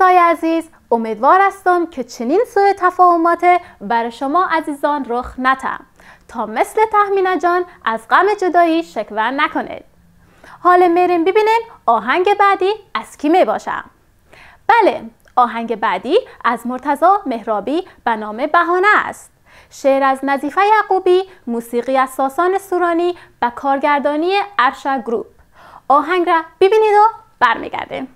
دوستای عزیز امیدوار هستم که چنین سوء تفاهمات بر شما عزیزان رخ ندهم تا مثل تحمینا جان از غم جدایی شکوه نکنید حالا میریم ببینیم آهنگ بعدی از کی می باشم بله آهنگ بعدی از مرتضا مهرابی به نام بهانه است شعر از نظیفه یعقوبی موسیقی از ساسان سورانی و کارگردانی ارشا گروپ آهنگ را ببینید و برمیگردیم